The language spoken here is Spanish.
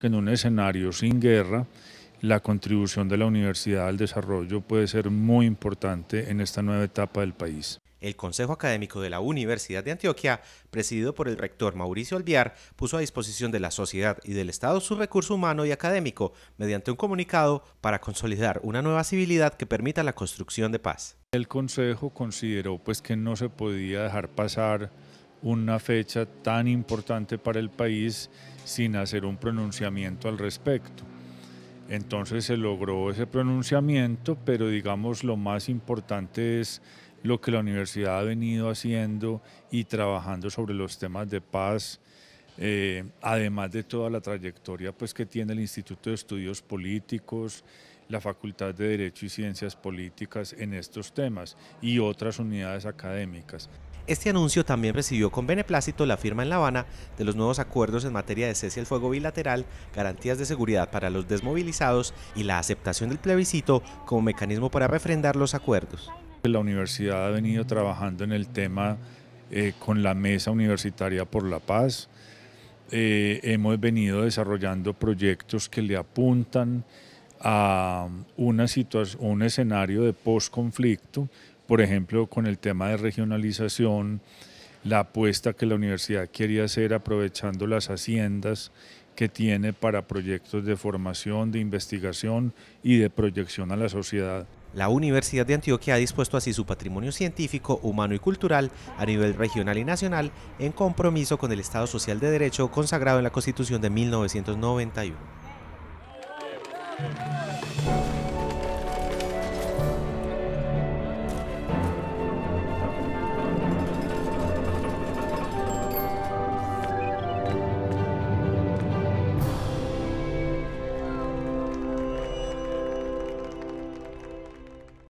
que en un escenario sin guerra, la contribución de la universidad al desarrollo puede ser muy importante en esta nueva etapa del país. El Consejo Académico de la Universidad de Antioquia, presidido por el rector Mauricio Albiar, puso a disposición de la sociedad y del Estado su recurso humano y académico mediante un comunicado para consolidar una nueva civilidad que permita la construcción de paz. El Consejo consideró pues que no se podía dejar pasar una fecha tan importante para el país sin hacer un pronunciamiento al respecto. Entonces se logró ese pronunciamiento, pero digamos lo más importante es lo que la universidad ha venido haciendo y trabajando sobre los temas de paz, eh, además de toda la trayectoria pues, que tiene el Instituto de Estudios Políticos, la Facultad de Derecho y Ciencias Políticas en estos temas y otras unidades académicas. Este anuncio también recibió con beneplácito la firma en La Habana de los nuevos acuerdos en materia de cese al fuego bilateral, garantías de seguridad para los desmovilizados y la aceptación del plebiscito como mecanismo para refrendar los acuerdos. La universidad ha venido trabajando en el tema eh, con la Mesa Universitaria por la Paz. Eh, hemos venido desarrollando proyectos que le apuntan a una un escenario de posconflicto por ejemplo, con el tema de regionalización, la apuesta que la universidad quería hacer aprovechando las haciendas que tiene para proyectos de formación, de investigación y de proyección a la sociedad. La Universidad de Antioquia ha dispuesto así su patrimonio científico, humano y cultural a nivel regional y nacional en compromiso con el Estado Social de Derecho consagrado en la Constitución de 1991.